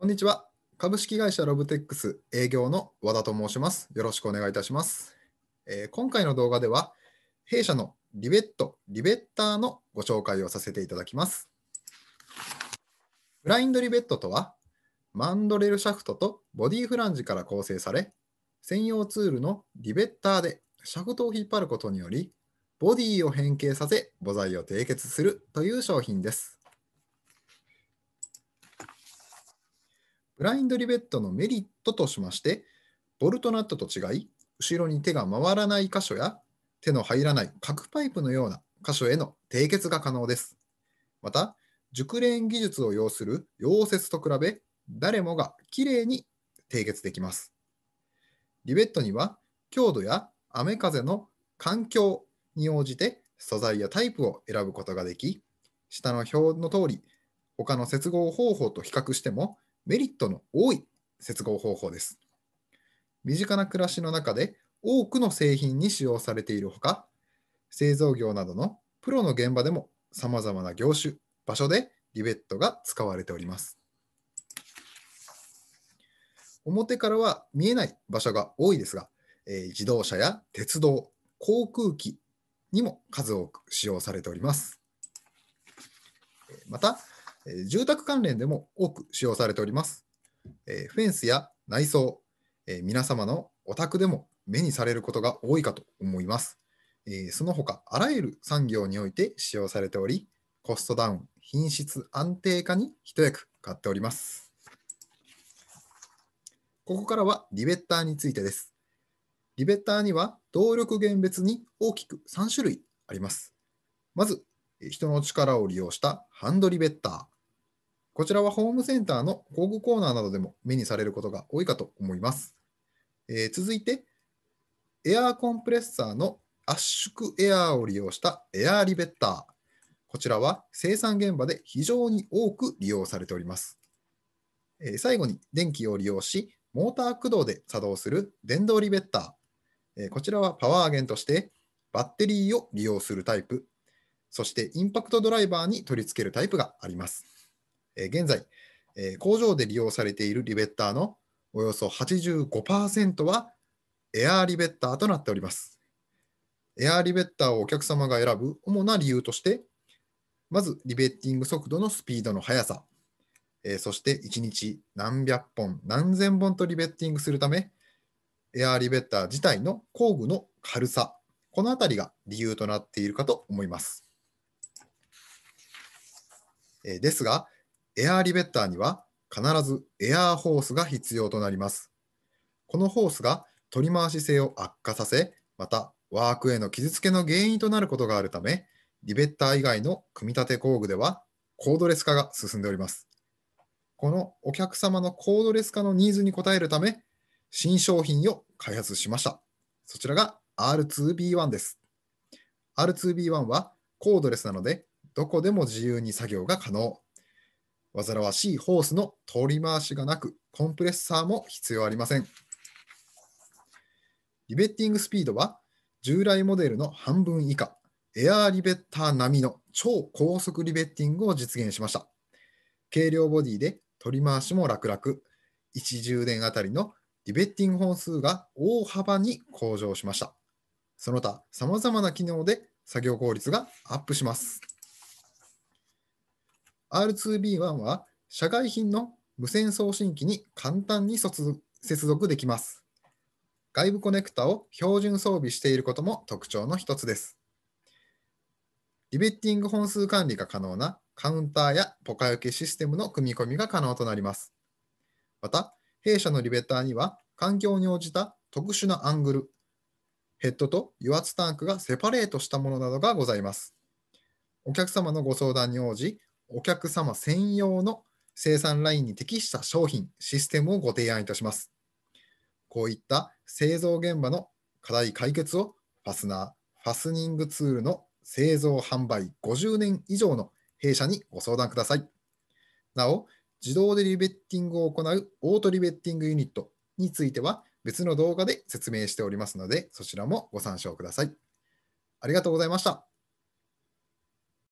こんにちは。株式会社ロブテックス営業の和田と申します。よろしくお願いいたします。えー、今回の動画では、弊社のリベット、リベッターのご紹介をさせていただきます。ブラインドリベットとは、マンドレルシャフトとボディフランジから構成され、専用ツールのリベッターでシャフトを引っ張ることにより、ボディを変形させ、母材を締結するという商品です。ブラインドリベットのメリットとしまして、ボルトナットと違い、後ろに手が回らない箇所や、手の入らない角パイプのような箇所への締結が可能です。また、熟練技術を要する溶接と比べ、誰もがきれいに締結できます。リベットには、強度や雨風の環境に応じて素材やタイプを選ぶことができ、下の表の通り、他の接合方法と比較してもメリットの多い接合方法です。身近な暮らしの中で多くの製品に使用されているほか、製造業などのプロの現場でも様々な業種、場所でリベットが使われております。表からは見えない場所が多いですが、えー、自動車や鉄道、航空機にも数多く使用されております。また、住宅関連でも多く使用されております。フェンスや内装、皆様のお宅でも目にされることが多いかと思います。その他、あらゆる産業において使用されており、コストダウン、品質安定化に一役買っております。ここからはリベッターについてです。リベッターには動力源別に大きく3種類あります。まず、人の力を利用したハンドリベッター。こちらはホームセンターの工具コーナーなどでも目にされることが多いかと思います。えー、続いて、エアーコンプレッサーの圧縮エアーを利用したエアーリベッター。こちらは生産現場で非常に多く利用されております。えー、最後に電気を利用し、モーター駆動で作動する電動リベッター。えー、こちらはパワーゲンとしてバッテリーを利用するタイプそしてインパクトドライバーに取り付けるタイプがあります。え現在、え工場で利用されているリベッターのおよそ85%はエアーリベッターとなっております。エアーリベッターをお客様が選ぶ主な理由として、まずリベッティング速度のスピードの速さ、えそして1日何百本、何千本とリベッティングするため、エアーリベッター自体の工具の軽さ、このあたりが理由となっているかと思います。えー、ですが、エアーリベッターには必ずエアーホースが必要となります。このホースが取り回し性を悪化させ、またワークへの傷つけの原因となることがあるため、リベッター以外の組み立て工具ではコードレス化が進んでおります。このお客様のコードレス化のニーズに応えるため、新商品を開発しました。そちらが R2B1 です。R2B1 はコードレスなのでどこでも自由に作業が可能。煩わしいホースの通り回しがなく、コンプレッサーも必要ありません。リベッティングスピードは従来モデルの半分以下、エアーリベッター並みの超高速リベッティングを実現しました。軽量ボディで取り回しも楽々、1充電あたりのリベッティング本数が大幅に向上しました。その他、さまざまな機能で作業効率がアップします。R2B1 は社外品の無線送信機に簡単に接続できます。外部コネクタを標準装備していることも特徴の一つです。リベッティング本数管理が可能なカウンターやポカ受けシステムの組み込みが可能となります。また、弊社のリベッターには環境に応じた特殊なアングル、ヘッドと油圧タンクがセパレートしたものなどがございます。お客様のご相談に応じ、お客様専用の生産ラインに適した商品、システムをご提案いたします。こういった製造現場の課題解決をファスナー、ファスニングツールの製造販売50年以上の弊社にご相談ください。なお、自動でリベッティングを行うオートリベッティングユニットについては別の動画で説明しておりますので、そちらもご参照ください。ありがとうございました。